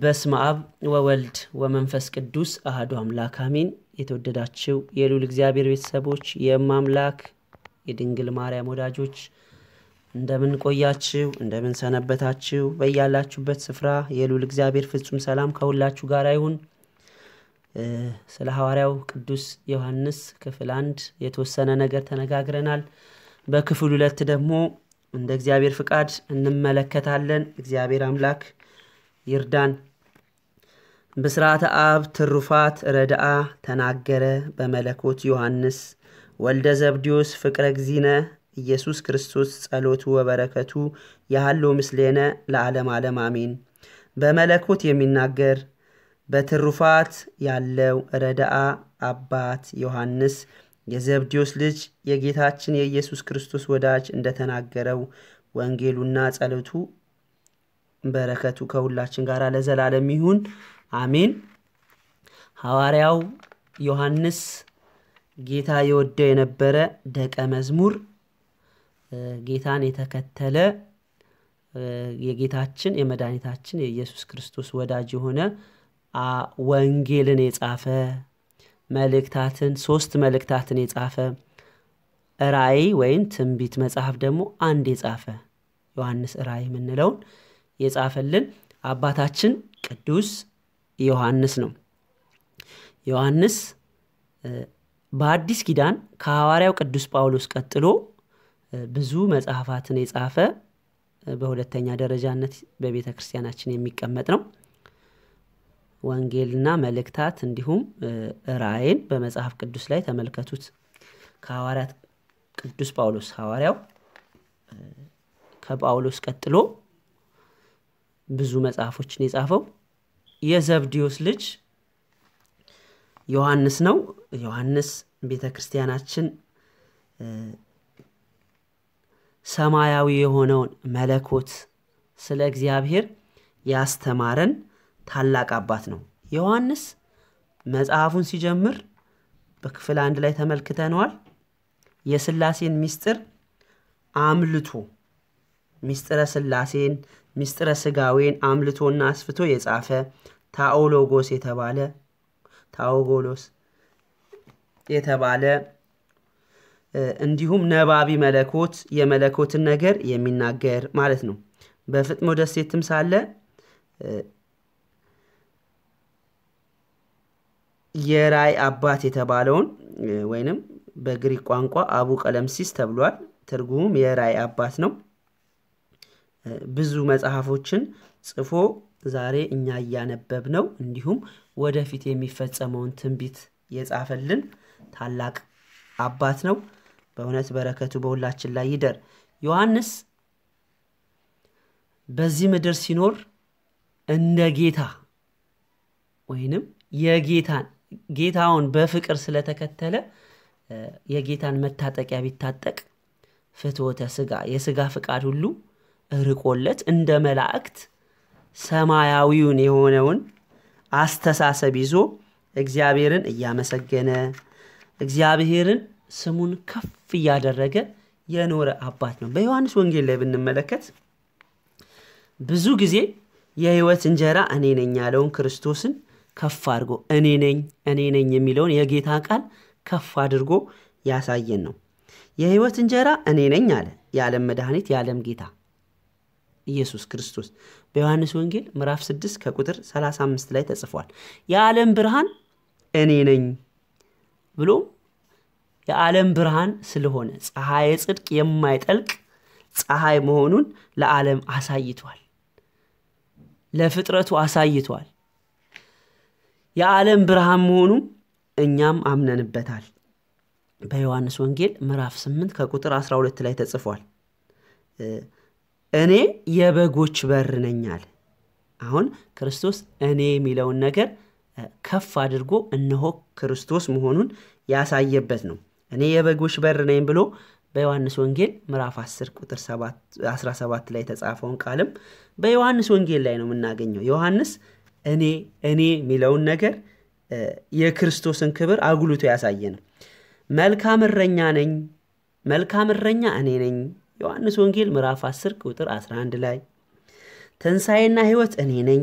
በስመ አብ ወወልድ ወመንፈስ ቅዱስ አህዱ አምላክ አሜን። የተወደዳችው የሉል እግዚአብሔር ቤተሰቦች የማምላክ የድንግል ማርያም ወዳጆች እንደምን ቆያችው? እንደምን ሰነበታችው? በያላችሁበት ስፍራ የሉል እግዚአብሔር ፍጹም ሰላም ከሁላችሁ ጋር ይሁን። ስለ ሐዋርያው ቅዱስ ዮሐንስ ክፍል አንድ የተወሰነ ነገር ተነጋግረናል። በክፍል ሁለት ደግሞ እንደ እግዚአብሔር ፍቃድ እንመለከታለን። እግዚአብሔር አምላክ ይርዳን። ብስራተ አብ ትሩፋት ረድአ ተናገረ በመለኮት ዮሐንስ ወልደ ዘብዲዮስ ፍቅረ ግዚነ ኢየሱስ ክርስቶስ ጸሎቱ ወበረከቱ ያህሎ ምስሌነ ለዓለም ዓለም አሜን። በመለኮት የሚናገር በትሩፋት ያለው ረዳአ አባት ዮሐንስ የዘብዲዮስ ልጅ የጌታችን የኢየሱስ ክርስቶስ ወዳጅ እንደተናገረው ወንጌሉና ጸሎቱ በረከቱ ከሁላችን ጋር ለዘላለም ይሁን አሜን። ሐዋርያው ዮሐንስ ጌታ የወደው የነበረ ደቀ መዝሙር ጌታን የተከተለ የጌታችን የመድኃኒታችን የኢየሱስ ክርስቶስ ወዳጅ የሆነ ወንጌልን የጻፈ መልእክታትን ሶስት መልእክታትን የጻፈ ራእይ ወይም ትንቢት መጽሐፍ ደግሞ አንድ የጻፈ ዮሐንስ ራእይ የምንለውን የጻፈልን አባታችን ቅዱስ ዮሐንስ ነው። ዮሐንስ በአዲስ ኪዳን ከሐዋርያው ቅዱስ ጳውሎስ ቀጥሎ ብዙ መጽሐፋትን የጻፈ በሁለተኛ ደረጃነት በቤተ ክርስቲያናችን የሚቀመጥ ነው። ወንጌልና መልእክታት እንዲሁም ራእይን በመጽሐፍ ቅዱስ ላይ ተመልከቱት። ከሐዋርያት ቅዱስ ጳውሎስ ሐዋርያው ከጳውሎስ ቀጥሎ ብዙ መጽሐፎችን የጻፈው የዘብዲዮስ ልጅ ዮሐንስ ነው። ዮሐንስ ቤተ ክርስቲያናችን ሰማያዊ የሆነውን መለኮት ስለ እግዚአብሔር ያስተማረን ታላቅ አባት ነው። ዮሐንስ መጽሐፉን ሲጀምር በክፍል አንድ ላይ ተመልክተነዋል። የስላሴን ሚስጥር አምልቶ ሚስጥረ ስላሴን ምስጢረ ስጋዌን አምልቶና አስፍቶ የጻፈ ታኦሎጎስ የተባለ ታኦጎሎስ የተባለ እንዲሁም ነባቢ መለኮት የመለኮትን ነገር የሚናገር ማለት ነው። በፍጥሞ ደሴትም ሳለ የራይ አባት የተባለውን ወይንም በግሪክ ቋንቋ አቡ ቀለምሲስ ተብሏል። ትርጉሙም የራይ አባት ነው። ብዙ መጽሐፎችን ጽፎ ዛሬ እኛ እያነበብ ነው እንዲሁም ወደፊት የሚፈጸመውን ትንቢት የጻፈልን ታላቅ አባት ነው። በእውነት በረከቱ በሁላችን ላይ ይደር። ዮሐንስ በዚህ ምድር ሲኖር እንደ ጌታ ወይንም የጌታን ጌታውን በፍቅር ስለተከተለ የጌታን መታጠቂያ ቢታጠቅ ፍትወተ ስጋ የስጋ ፍቃድ ሁሉ ርቆለት እንደ መላእክት ሰማያዊውን የሆነውን አስተሳሰብ ይዞ እግዚአብሔርን እያመሰገነ እግዚአብሔርን ስሙን ከፍ እያደረገ የኖረ አባት ነው። በዮሐንስ ወንጌል ላይ ብንመለከት ብዙ ጊዜ የህይወት እንጀራ እኔ ነኝ ያለውን ክርስቶስን ከፍ አድርጎ እኔ ነኝ እኔ ነኝ የሚለውን የጌታ ቃል ከፍ አድርጎ ያሳየን ነው። የህይወት እንጀራ እኔ ነኝ አለ፣ የዓለም መድኃኒት፣ የዓለም ጌታ ኢየሱስ ክርስቶስ በዮሐንስ ወንጌል ምዕራፍ 6 ከቁጥር 35 ላይ ተጽፏል። የዓለም ብርሃን እኔ ነኝ ብሎም የዓለም ብርሃን ስለሆነ ፀሐይ ጽድቅ የማይጠልቅ ፀሐይ መሆኑን ለዓለም አሳይቷል፣ ለፍጥረቱ አሳይቷል። የዓለም ብርሃን መሆኑ እኛም አምነንበታል። በዮሐንስ ወንጌል ምዕራፍ 8 ከቁጥር 12 ላይ ተጽፏል። እኔ የበጎች በር ነኝ አለ። አሁን ክርስቶስ እኔ የሚለውን ነገር ከፍ አድርጎ እነሆ ክርስቶስ መሆኑን ያሳየበት ነው። እኔ የበጎች በር ነኝ ብሎ በዮሐንስ ወንጌል ምዕራፍ 10 ቁጥር 17 ላይ የተጻፈውን ቃልም በዮሐንስ ወንጌል ላይ ነው የምናገኘው። ዮሐንስ እኔ እኔ የሚለውን ነገር የክርስቶስን ክብር አጉልቶ ያሳየ ነው። መልካም እረኛ ነኝ፣ መልካም እረኛ እኔ ነኝ ዮሐንስ ወንጌል ምዕራፍ 10 ቁጥር 11 ላይ ትንሣኤና ሕይወት እኔ ነኝ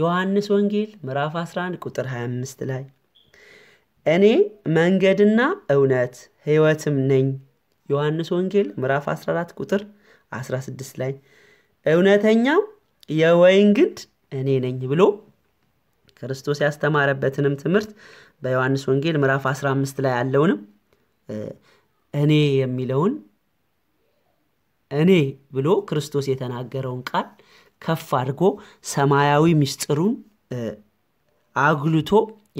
ዮሐንስ ወንጌል ምዕራፍ 11 ቁጥር 25 ላይ እኔ መንገድና እውነት ሕይወትም ነኝ ዮሐንስ ወንጌል ምዕራፍ 14 ቁጥር 16 ላይ እውነተኛው የወይን ግንድ እኔ ነኝ ብሎ ክርስቶስ ያስተማረበትንም ትምህርት በዮሐንስ ወንጌል ምዕራፍ 15 ላይ ያለውንም እኔ የሚለውን እኔ ብሎ ክርስቶስ የተናገረውን ቃል ከፍ አድርጎ ሰማያዊ ምስጢሩን አግልቶ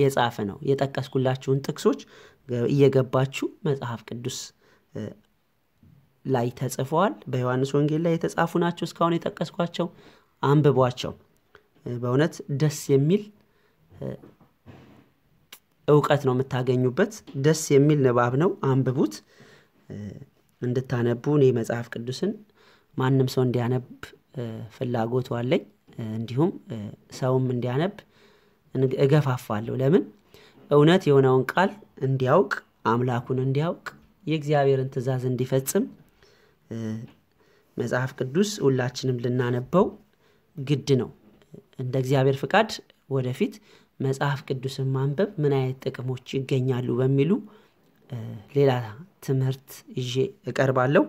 የጻፈ ነው። የጠቀስኩላችሁን ጥቅሶች እየገባችሁ መጽሐፍ ቅዱስ ላይ ተጽፈዋል። በዮሐንስ ወንጌል ላይ የተጻፉ ናቸው። እስካሁን የጠቀስኳቸው አንብቧቸው። በእውነት ደስ የሚል እውቀት ነው የምታገኙበት። ደስ የሚል ንባብ ነው። አንብቡት። እንድታነቡ እኔ መጽሐፍ ቅዱስን ማንም ሰው እንዲያነብ ፍላጎቱ አለኝ። እንዲሁም ሰውም እንዲያነብ እገፋፋለሁ። ለምን እውነት የሆነውን ቃል እንዲያውቅ፣ አምላኩን እንዲያውቅ፣ የእግዚአብሔርን ትእዛዝ እንዲፈጽም መጽሐፍ ቅዱስ ሁላችንም ልናነበው ግድ ነው። እንደ እግዚአብሔር ፍቃድ ወደፊት መጽሐፍ ቅዱስን ማንበብ ምን አይነት ጥቅሞች ይገኛሉ በሚሉ ሌላ ትምህርት ይዤ እቀርባለሁ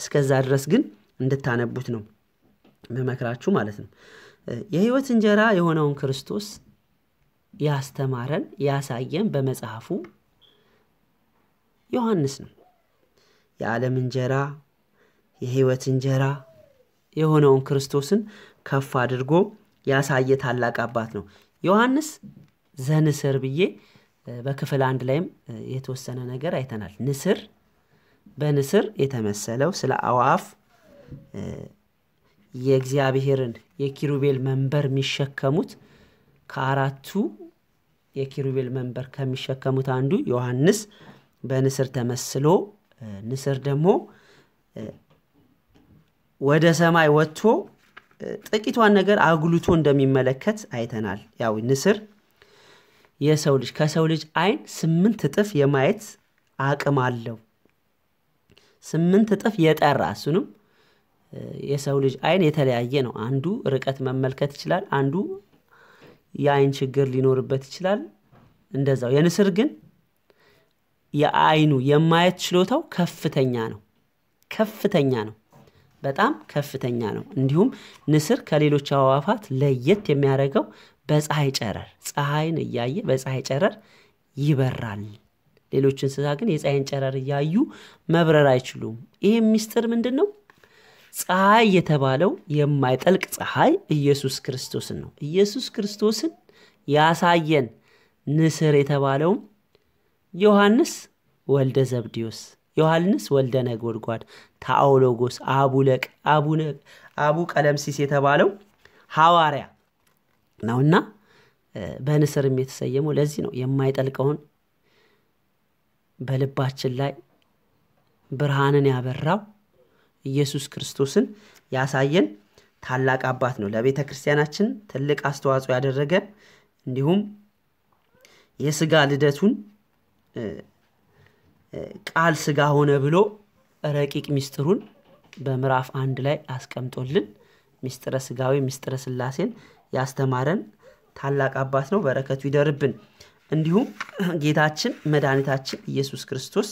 እስከዛ ድረስ ግን እንድታነቡት ነው መመክራችሁ ማለት ነው የህይወት እንጀራ የሆነውን ክርስቶስ ያስተማረን ያሳየን በመጽሐፉ ዮሐንስ ነው የዓለም እንጀራ የህይወት እንጀራ የሆነውን ክርስቶስን ከፍ አድርጎ ያሳየ ታላቅ አባት ነው ዮሐንስ ዘንስር ብዬ በክፍል አንድ ላይም የተወሰነ ነገር አይተናል። ንስር በንስር የተመሰለው ስለ አዋፍ የእግዚአብሔርን የኪሩቤል መንበር የሚሸከሙት ከአራቱ የኪሩቤል መንበር ከሚሸከሙት አንዱ ዮሐንስ በንስር ተመስሎ ንስር ደግሞ ወደ ሰማይ ወጥቶ ጥቂቷን ነገር አጉልቶ እንደሚመለከት አይተናል። ያው ንስር የሰው ልጅ ከሰው ልጅ አይን ስምንት እጥፍ የማየት አቅም አለው። ስምንት እጥፍ የጠራ እሱንም የሰው ልጅ አይን የተለያየ ነው። አንዱ ርቀት መመልከት ይችላል። አንዱ የአይን ችግር ሊኖርበት ይችላል። እንደዛው የንስር ግን የአይኑ የማየት ችሎታው ከፍተኛ ነው። ከፍተኛ ነው። በጣም ከፍተኛ ነው። እንዲሁም ንስር ከሌሎች አዋፋት ለየት የሚያደርገው በፀሐይ ጨረር ፀሐይን እያየ በፀሐይ ጨረር ይበራል። ሌሎች እንስሳ ግን የፀሐይን ጨረር እያዩ መብረር አይችሉም። ይህ ምስጢር ምንድን ነው? ፀሐይ የተባለው የማይጠልቅ ፀሐይ ኢየሱስ ክርስቶስን ነው። ኢየሱስ ክርስቶስን ያሳየን ንስር የተባለውም ዮሐንስ ወልደ ዘብዲዮስ ዮሐንስ ወልደ ነጎድጓድ፣ ታኦሎጎስ፣ አቡለቅ፣ አቡ ቀለምሲስ የተባለው ሐዋርያ ነውና በንስርም የተሰየመው ለዚህ ነው። የማይጠልቀውን በልባችን ላይ ብርሃንን ያበራው ኢየሱስ ክርስቶስን ያሳየን ታላቅ አባት ነው። ለቤተ ክርስቲያናችን ትልቅ አስተዋጽኦ ያደረገ እንዲሁም የስጋ ልደቱን ቃል ስጋ ሆነ ብሎ ረቂቅ ሚስጥሩን በምዕራፍ አንድ ላይ አስቀምጦልን ሚስጥረ ስጋዊ ሚስጥረ ስላሴን ያስተማረን ታላቅ አባት ነው። በረከቱ ይደርብን። እንዲሁም ጌታችን መድኃኒታችን ኢየሱስ ክርስቶስ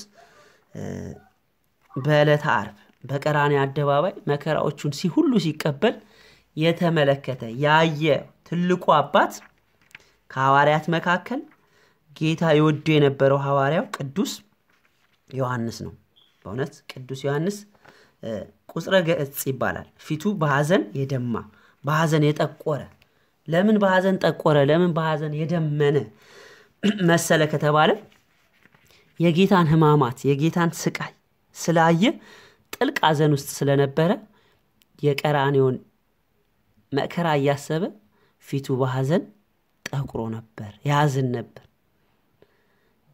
በዕለተ አርብ በቀራኔ አደባባይ መከራዎቹን ሁሉ ሲቀበል የተመለከተ ያየ ትልቁ አባት ከሐዋርያት መካከል ጌታ የወዱ የነበረው ሐዋርያው ቅዱስ ዮሐንስ ነው። በእውነት ቅዱስ ዮሐንስ ቁጽረ ገጽ ይባላል። ፊቱ በሐዘን የደማ በሐዘን የጠቆረ ለምን በሐዘን ጠቆረ፣ ለምን በሐዘን የደመነ መሰለ ከተባለ የጌታን ህማማት የጌታን ስቃይ ስላየ ጥልቅ ሐዘን ውስጥ ስለነበረ የቀራኔውን መከራ እያሰበ ፊቱ በሐዘን ጠቁሮ ነበር፣ ያዝን ነበር።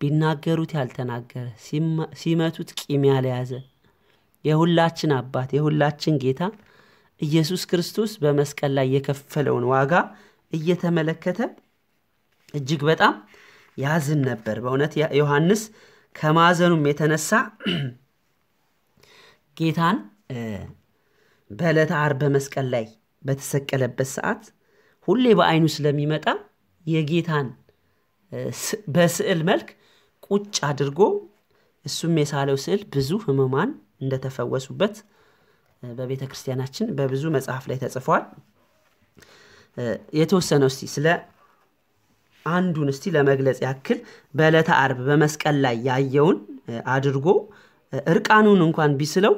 ቢናገሩት ያልተናገረ ሲመቱት ቂም ያልያዘ የሁላችን አባት የሁላችን ጌታ ኢየሱስ ክርስቶስ በመስቀል ላይ የከፈለውን ዋጋ እየተመለከተ እጅግ በጣም ያዝን ነበር። በእውነት ዮሐንስ ከማዘኑም የተነሳ ጌታን በዕለት አር በመስቀል ላይ በተሰቀለበት ሰዓት ሁሌ በአይኑ ስለሚመጣ የጌታን በስዕል መልክ ቁጭ አድርጎ እሱም የሳለው ስዕል ብዙ ህመማን እንደተፈወሱበት በቤተ ክርስቲያናችን በብዙ መጽሐፍ ላይ ተጽፏል። የተወሰነው እስቲ ስለ አንዱን እስቲ ለመግለጽ ያክል በዕለተ አርብ በመስቀል ላይ ያየውን አድርጎ እርቃኑን እንኳን ቢስለው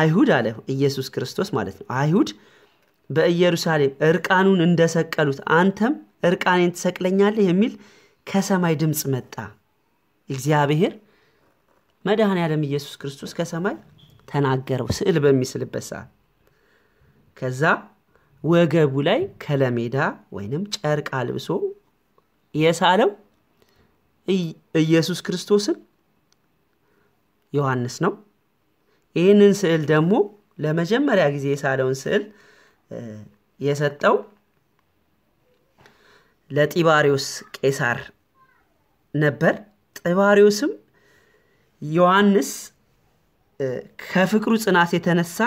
አይሁድ አለ ኢየሱስ ክርስቶስ ማለት ነው። አይሁድ በኢየሩሳሌም እርቃኑን እንደሰቀሉት አንተም እርቃኔን ትሰቅለኛለህ የሚል ከሰማይ ድምፅ መጣ። እግዚአብሔር መድህን ያለም ኢየሱስ ክርስቶስ ከሰማይ ተናገረው ስዕል በሚስልበት ሰዓት። ከዛ ወገቡ ላይ ከለሜዳ ወይንም ጨርቅ አልብሶ የሳለው ኢየሱስ ክርስቶስን ዮሐንስ ነው። ይህንን ስዕል ደግሞ ለመጀመሪያ ጊዜ የሳለውን ስዕል የሰጠው ለጢባሪዎስ ቄሳር ነበር። ጢባሪዎስም ዮሐንስ ከፍቅሩ ጽናት የተነሳ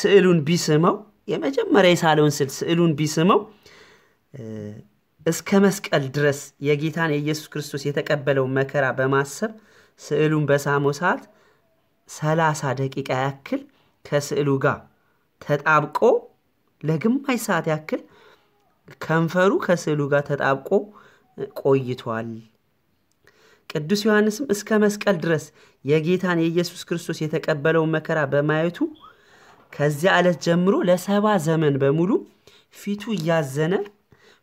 ስዕሉን ቢስመው የመጀመሪያ የሳለውን ስል ስዕሉን ቢስመው እስከ መስቀል ድረስ የጌታን የኢየሱስ ክርስቶስ የተቀበለው መከራ በማሰብ ስዕሉን በሳመው ሰዓት ሰላሳ ደቂቃ ያክል ከስዕሉ ጋር ተጣብቆ ለግማሽ ሰዓት ያክል ከንፈሩ ከስዕሉ ጋር ተጣብቆ ቆይቷል። ቅዱስ ዮሐንስም እስከ መስቀል ድረስ የጌታን የኢየሱስ ክርስቶስ የተቀበለውን መከራ በማየቱ ከዚያ ዕለት ጀምሮ ለሰባ ዘመን በሙሉ ፊቱ እያዘነ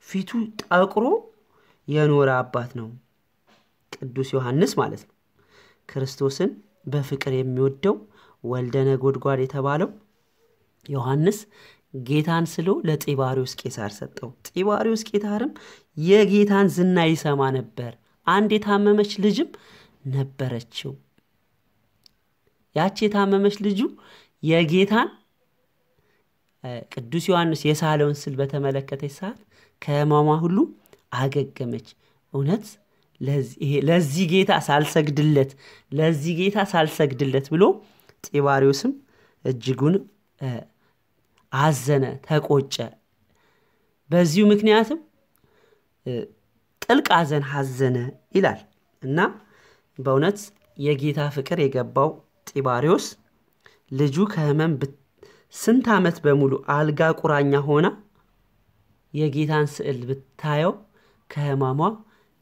ፊቱ ጠቁሮ የኖረ አባት ነው ቅዱስ ዮሐንስ ማለት ነው። ክርስቶስን በፍቅር የሚወደው ወልደ ነጎድጓድ የተባለው ዮሐንስ ጌታን ስሎ ለጢባሪዎስ ቄሳር ሰጠው። ጢባሪዎስ ቄሳርም የጌታን ዝና ይሰማ ነበር። አንድ የታመመች ልጅም ነበረችው። ያቺ የታመመች ልጁ የጌታን ቅዱስ ዮሐንስ የሳለውን ስዕል በተመለከተች ሰዓት ከህማሟ ሁሉ አገገመች። እውነት ለዚህ ጌታ ሳልሰግድለት ለዚህ ጌታ ሳልሰግድለት ብሎ ጢባሪዎስም እጅጉን አዘነ፣ ተቆጨ። በዚሁ ምክንያትም ጥልቅ አዘን ሐዘነ ይላል እና በእውነት የጌታ ፍቅር የገባው ጢባሪዎስ ልጁ ከህመም ስንት ዓመት በሙሉ አልጋ ቁራኛ ሆና የጌታን ስዕል ብታየው ከህማሟ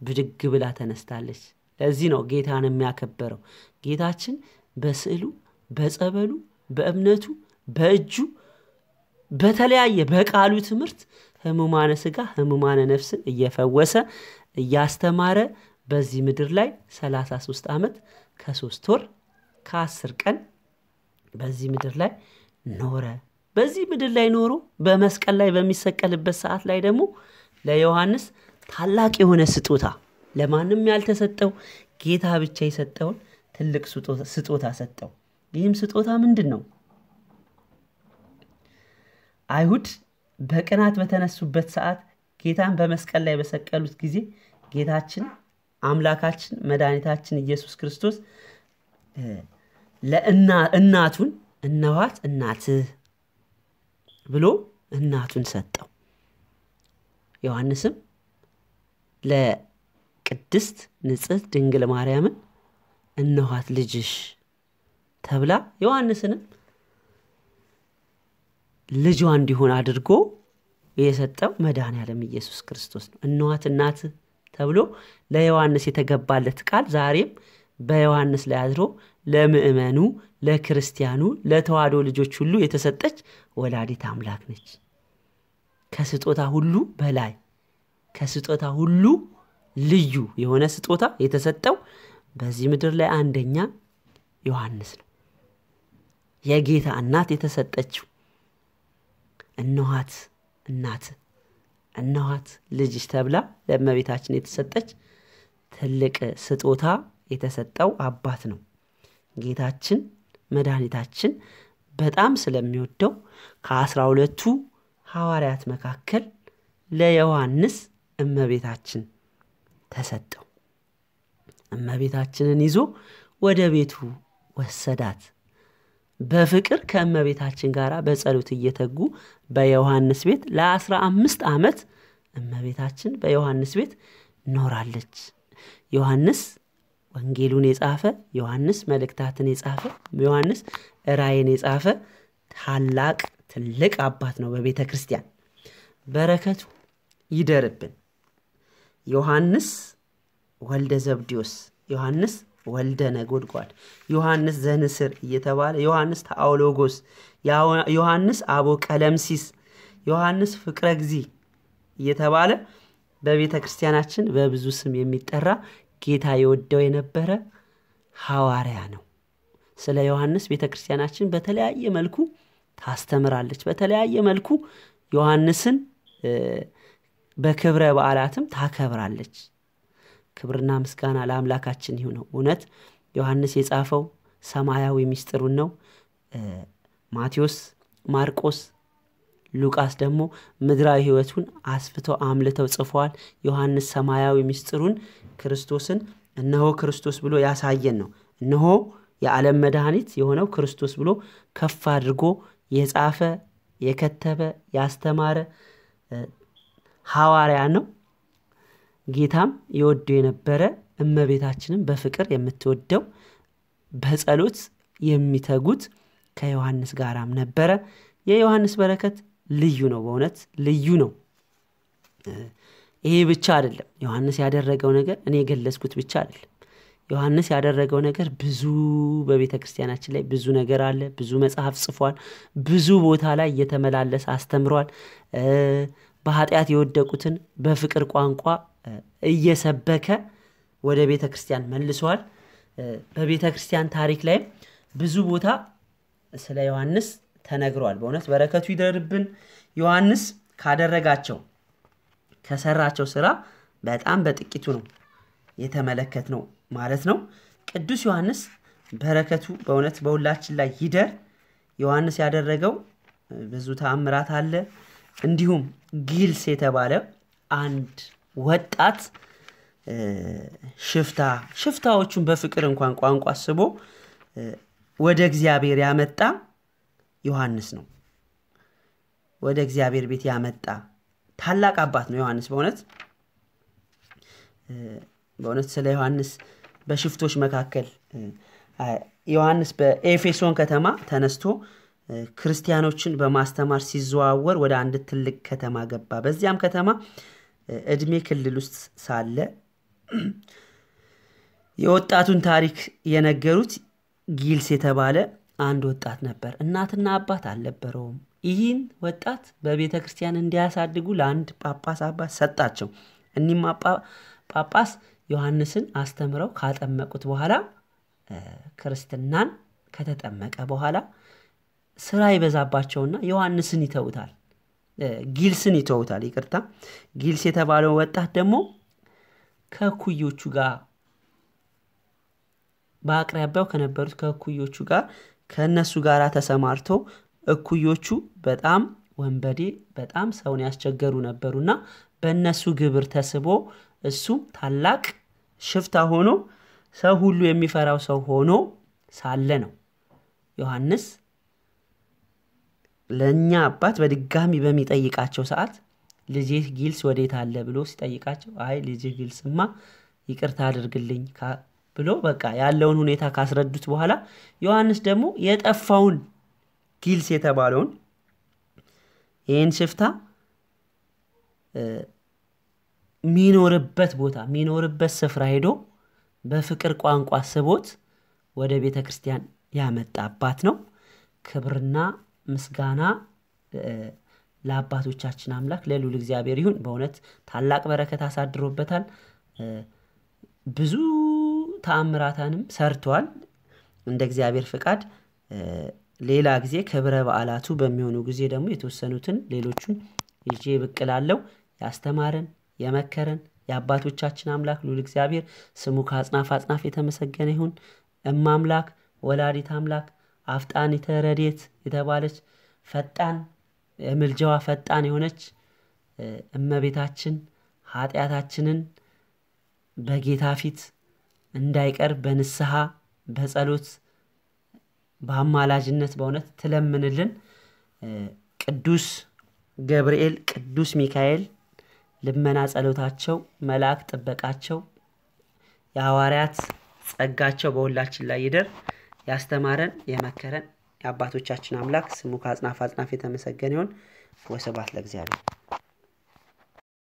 ብድግ ብላ ተነስታለች። ለዚህ ነው ጌታን የሚያከበረው። ጌታችን በስዕሉ፣ በጸበሉ፣ በእምነቱ፣ በእጁ፣ በተለያየ በቃሉ ትምህርት ህሙማነ ስጋ ህሙማነ ነፍስን እየፈወሰ እያስተማረ በዚህ ምድር ላይ 33 ዓመት ከሶስት ወር ከአስር ቀን በዚህ ምድር ላይ ኖረ። በዚህ ምድር ላይ ኖሮ በመስቀል ላይ በሚሰቀልበት ሰዓት ላይ ደግሞ ለዮሐንስ ታላቅ የሆነ ስጦታ ለማንም ያልተሰጠው ጌታ ብቻ የሰጠውን ትልቅ ስጦታ ሰጠው። ይህም ስጦታ ምንድን ነው? አይሁድ በቅናት በተነሱበት ሰዓት ጌታን በመስቀል ላይ በሰቀሉት ጊዜ ጌታችን አምላካችን መድኃኒታችን ኢየሱስ ክርስቶስ እናቱን እነዋት እናትህ ብሎ እናቱን ሰጠው። ዮሐንስም ለቅድስት ንጽሕት ድንግል ማርያምን እነኋት ልጅሽ ተብላ ዮሐንስንም ልጇ እንዲሆን አድርጎ የሰጠው መድኃኔ ያለም ኢየሱስ ክርስቶስ ነው። እነዋት እናት ተብሎ ለዮሐንስ የተገባለት ቃል ዛሬም በዮሐንስ ላይ አድሮ ለምእመኑ፣ ለክርስቲያኑ፣ ለተዋህዶ ልጆች ሁሉ የተሰጠች ወላዲት አምላክ ነች። ከስጦታ ሁሉ በላይ ከስጦታ ሁሉ ልዩ የሆነ ስጦታ የተሰጠው በዚህ ምድር ላይ አንደኛ ዮሐንስ ነው። የጌታ እናት የተሰጠችው እነኋት እናት እነኋት ልጅሽ ተብላ ለእመቤታችን የተሰጠች ትልቅ ስጦታ የተሰጠው አባት ነው። ጌታችን መድኃኒታችን በጣም ስለሚወደው ከአስራ ሁለቱ ሐዋርያት መካከል ለዮሐንስ እመቤታችን ተሰጠው። እመቤታችንን ይዞ ወደ ቤቱ ወሰዳት። በፍቅር ከእመቤታችን ጋር በጸሎት እየተጉ በዮሐንስ ቤት ለአስራ አምስት ዓመት እመቤታችን በዮሐንስ ቤት ኖራለች። ዮሐንስ ወንጌሉን የጻፈ ዮሐንስ መልእክታትን የጻፈ ዮሐንስ ራይን የጻፈ ታላቅ ትልቅ አባት ነው በቤተ ክርስቲያን። በረከቱ ይደርብን። ዮሐንስ ወልደ ዘብዲዎስ ዮሐንስ ወልደ ነጎድጓድ፣ ዮሐንስ ዘንስር እየተባለ ዮሐንስ ታኦሎጎስ፣ ዮሐንስ አቦ ቀለምሲስ፣ ዮሐንስ ፍቅረ ጊዜ እየተባለ በቤተ ክርስቲያናችን በብዙ ስም የሚጠራ ጌታ የወደው የነበረ ሐዋርያ ነው። ስለ ዮሐንስ ቤተ ክርስቲያናችን በተለያየ መልኩ ታስተምራለች። በተለያየ መልኩ ዮሐንስን በክብረ በዓላትም ታከብራለች። ክብርና ምስጋና ለአምላካችን ይሁነው። እውነት ዮሐንስ የጻፈው ሰማያዊ ምስጢሩን ነው። ማቴዎስ፣ ማርቆስ፣ ሉቃስ ደግሞ ምድራዊ ህይወቱን አስፍተው አምልተው ጽፈዋል። ዮሐንስ ሰማያዊ ምስጢሩን ክርስቶስን እነሆ ክርስቶስ ብሎ ያሳየን ነው። እነሆ የዓለም መድኃኒት የሆነው ክርስቶስ ብሎ ከፍ አድርጎ የጻፈ የከተበ ያስተማረ ሐዋርያ ነው። ጌታም የወዱ የነበረ እመቤታችንም በፍቅር የምትወደው በጸሎት የሚተጉት ከዮሐንስ ጋራም ነበረ። የዮሐንስ በረከት ልዩ ነው፣ በእውነት ልዩ ነው። ይሄ ብቻ አይደለም። ዮሐንስ ያደረገው ነገር እኔ የገለጽኩት ብቻ አይደለም። ዮሐንስ ያደረገው ነገር ብዙ በቤተ ክርስቲያናችን ላይ ብዙ ነገር አለ። ብዙ መጽሐፍ ጽፏል። ብዙ ቦታ ላይ እየተመላለሰ አስተምሯል። በኃጢአት የወደቁትን በፍቅር ቋንቋ እየሰበከ ወደ ቤተ ክርስቲያን መልሰዋል። በቤተ ክርስቲያን ታሪክ ላይም ብዙ ቦታ ስለ ዮሐንስ ተነግሯል። በእውነት በረከቱ ይደርብን። ዮሐንስ ካደረጋቸው ከሰራቸው ስራ በጣም በጥቂቱ ነው የተመለከት ነው ማለት ነው። ቅዱስ ዮሐንስ በረከቱ በእውነት በሁላችን ላይ ይደር። ዮሐንስ ያደረገው ብዙ ተአምራት አለ። እንዲሁም ጊልስ የተባለ አንድ ወጣት ሽፍታ ሽፍታዎቹን በፍቅር እንኳን ቋንቋ አስቦ ወደ እግዚአብሔር ያመጣ ዮሐንስ ነው። ወደ እግዚአብሔር ቤት ያመጣ ታላቅ አባት ነው ዮሐንስ። በእውነት በእውነት ስለ ዮሐንስ በሽፍቶች መካከል ዮሐንስ በኤፌሶን ከተማ ተነስቶ ክርስቲያኖችን በማስተማር ሲዘዋወር ወደ አንድ ትልቅ ከተማ ገባ። በዚያም ከተማ እድሜ ክልል ውስጥ ሳለ የወጣቱን ታሪክ የነገሩት ጊልስ የተባለ አንድ ወጣት ነበር። እናትና አባት አልነበረውም። ይህን ወጣት በቤተ ክርስቲያን እንዲያሳድጉ ለአንድ ጳጳስ አባት ሰጣቸው። እኒም ጳጳስ ዮሐንስን አስተምረው ካጠመቁት በኋላ ክርስትናን ከተጠመቀ በኋላ ስራ ይበዛባቸውና ዮሐንስን ይተውታል። ጊልስን ይተውታል ይቅርታ ጊልስ የተባለው ወጣት ደግሞ ከኩዮቹ ጋር በአቅራቢያው ከነበሩት ከኩዮቹ ጋር ከእነሱ ጋር ተሰማርቶ እኩዮቹ በጣም ወንበዴ በጣም ሰውን ያስቸገሩ ነበሩና በእነሱ ግብር ተስቦ እሱም ታላቅ ሽፍታ ሆኖ ሰው ሁሉ የሚፈራው ሰው ሆኖ ሳለ ነው ዮሐንስ ለእኛ አባት በድጋሚ በሚጠይቃቸው ሰዓት ልጅህ ጊልስ ወዴት አለ ብሎ ሲጠይቃቸው አይ ልጅህ ጊልስማ ይቅርታ አድርግልኝ ብሎ በቃ ያለውን ሁኔታ ካስረዱት በኋላ ዮሐንስ ደግሞ የጠፋውን ጊልስ የተባለውን ይህን ሽፍታ ሚኖርበት ቦታ ሚኖርበት ስፍራ ሄዶ በፍቅር ቋንቋ ስቦት ወደ ቤተ ክርስቲያን ያመጣባት ነው። ክብርና ምስጋና ለአባቶቻችን አምላክ ለሉል እግዚአብሔር ይሁን። በእውነት ታላቅ በረከት አሳድሮበታል። ብዙ ተአምራታንም ሰርቷል። እንደ እግዚአብሔር ፍቃድ ሌላ ጊዜ ክብረ በዓላቱ በሚሆኑ ጊዜ ደግሞ የተወሰኑትን ሌሎቹን ይዤ ብቅላለው። ያስተማረን የመከረን የአባቶቻችን አምላክ ሉል እግዚአብሔር ስሙ ከአጽናፍ አጽናፍ የተመሰገነ ይሁን። እማምላክ ወላዲት አምላክ አፍጣን ተረዴት የተባለች ፈጣን የምልጃዋ ፈጣን የሆነች እመቤታችን ኃጢአታችንን በጌታ ፊት እንዳይቀር በንስሐ በጸሎት በአማላጅነት በእውነት ትለምንልን። ቅዱስ ገብርኤል፣ ቅዱስ ሚካኤል ልመና ጸሎታቸው፣ መልአክ ጥበቃቸው፣ የሐዋርያት ጸጋቸው በሁላችን ላይ ይደር። ያስተማረን የመከረን የአባቶቻችን አምላክ ስሙ ከአጽናፍ አጽናፍ የተመሰገነ ይሁን። ወስብሐት ለእግዚአብሔር።